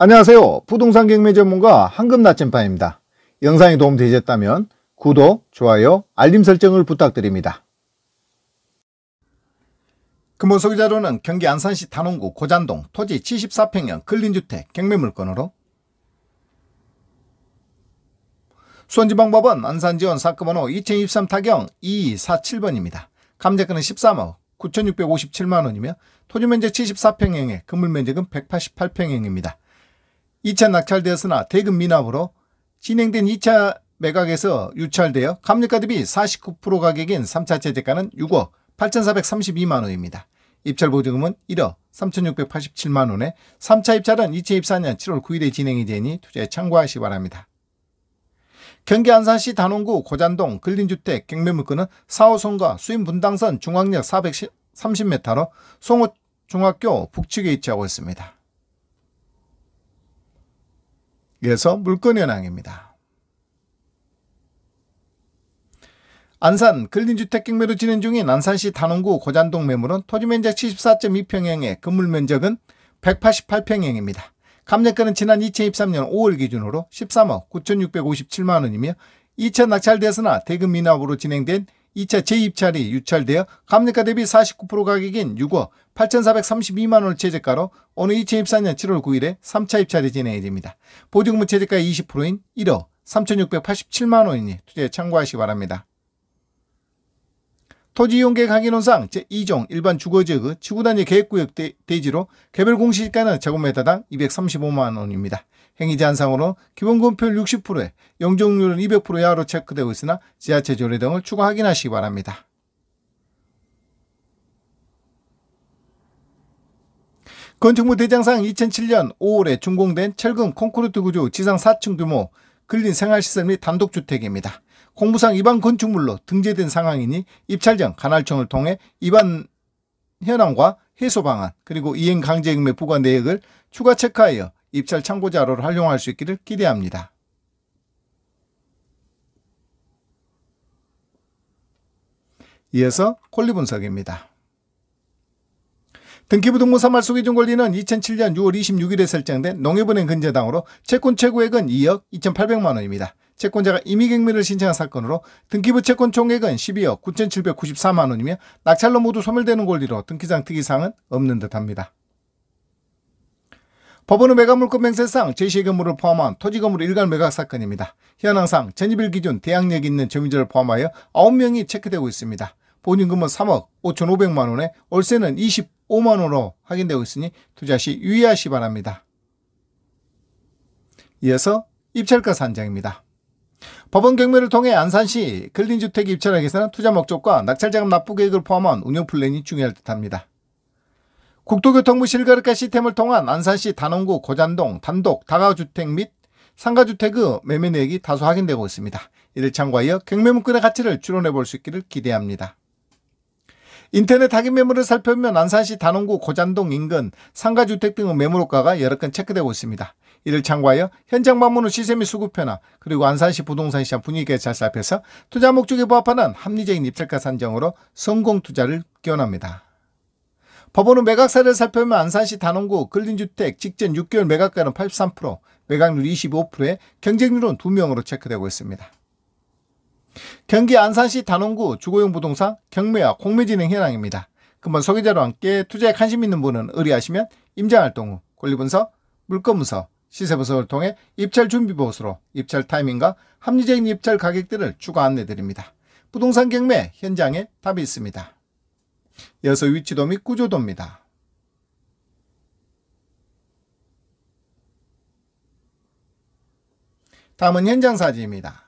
안녕하세요. 부동산 경매 전문가 황금 나침반입니다. 영상이 도움되셨다면 구독, 좋아요, 알림 설정을 부탁드립니다. 금번소 기자로는 경기 안산시 단원구 고잔동 토지 74평형 근린주택 경매 물건으로 수원지방법원 안산지원 사건번호 2023 타경 2247번입니다. 감정가는 13억 9,657만원이며 토지면적 74평형에 건물면적은 188평형입니다. 2차 낙찰되었으나 대금 미납으로 진행된 2차 매각에서 유찰되어 감리가 대비 49% 가격인 3차 제재가는 6억 8,432만원입니다. 입찰 보증금은 1억 3,687만원에 3차 입찰은 2024년 7월 9일에 진행이 되니 투자에 참고하시기 바랍니다. 경기 안산시 단원구 고잔동 근린주택 경매물건은 4호선과 수인분당선 중앙역 430m로 송호중학교 북측에 위치하고 있습니다. 그래서 물건현황입니다. 안산 근린주택 경매로 진행 중인 안산시 단원구 고잔동 매물은 토지 면적 74.2평형에 건물 면적은 188평형입니다. 감정가는 지난 2023년 5월 기준으로 13억 9,657만원이며 2차 낙찰돼서나 대금 미납으로 진행된 2차 재입찰이 유찰되어 감리가 대비 49% 가격인 6억 8,432만원을 최저가로 오는 2024년 7월 9일에 3차 입찰이 진행됩니다. 보증금 최저가 20%인 1억 3,687만원이니 투자에 참고하시기 바랍니다. 토지이용계강의기론상 제2종 일반 주거지역의 지구단위 계획구역 대, 지로 개별 공시지가는 제곱미터당 235만원입니다. 행위제 한상으로 기본금표율 60%에 영종률은 200% 이하로 체크되고 있으나 지하철 조례 등을 추가 확인하시기 바랍니다. 건축물 대장상 2007년 5월에 준공된 철근 콘크리트 구조 지상 4층 규모 근린 생활시설 및 단독주택입니다. 공부상 입안 건축물로 등재된 상황이니 입찰장 간할청을 통해 입안 현황과 해소 방안 그리고 이행 강제금액 부과 내역을 추가 체크하여 입찰 참고 자료를 활용할 수 있기를 기대합니다. 이어서 콜리 분석입니다. 등기부등본사 말소기준 권리는 2007년 6월 26일에 설정된 농협은행 근저당으로 채권 최고액은 2억 2,800만 원입니다. 채권자가 임의경매를 신청한 사건으로 등기부 채권 총액은 12억 9,794만 원이며 낙찰로 모두 소멸되는 권리로 등기상 특이사항은 없는 듯합니다. 법원은 매각물권 맹세상 제시의 건물을 포함한 토지 건물 일괄 매각 사건입니다. 현황상 전입일 기준 대항력이 있는 점유자를 포함하여 9명이 체크되고 있습니다. 본인금은 3억 5,500만 원에 월세는 20% 5만 원으로 확인되고 있으니 투자 시 유의하시 바랍니다. 이어서 입찰가 산정입니다. 법원 경매를 통해 안산시 근린주택 입찰하기 위해서는 투자 목적과 낙찰자금 납부 계획을 포함한 운영 플랜이 중요할 듯합니다. 국토교통부 실거래가 시스템을 통한 안산시 단원구 고잔동 단독 다가주택 및 상가주택의 매매 내역이 다소 확인되고 있습니다. 이를 참고하여 경매 문건의 가치를 추론해 볼 수 있기를 기대합니다. 인터넷 타깃 매물을 살펴보면 안산시 단원구 고잔동 인근 상가주택 등의 매물호가가 여러 건 체크되고 있습니다. 이를 참고하여 현장 방문 후 시세 및 수급 변화 그리고 안산시 부동산 시장 분위기에 잘 살펴서 투자 목적에 부합하는 합리적인 입찰가 산정으로 성공 투자를 기원합니다. 법원은 매각 사례를 살펴보면 안산시 단원구 근린주택 직전 6개월 매각가는 83%, 매각률 25%에 경쟁률은 2명으로 체크되고 있습니다. 경기 안산시 단원구 주거용 부동산 경매와 공매진행 현황입니다. 금번 소개자로 함께 투자에 관심 있는 분은 의뢰하시면 임장활동 후 권리분석, 물건분석, 시세분석을 통해 입찰 준비 보수로 입찰 타이밍과 합리적인 입찰 가격들을 추가 안내드립니다. 부동산 경매 현장에 답이 있습니다. 여서 위치도 및 구조도입니다. 다음은 현장 사진입니다.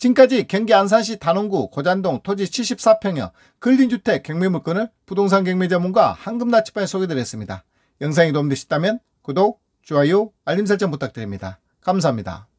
지금까지 경기 안산시 단원구 고잔동 토지 74평형 근린주택 경매물건을 부동산 경매 전문가 한금나치판에 소개드렸습니다. 영상이 도움되셨다면 구독, 좋아요, 알림 설정 부탁드립니다. 감사합니다.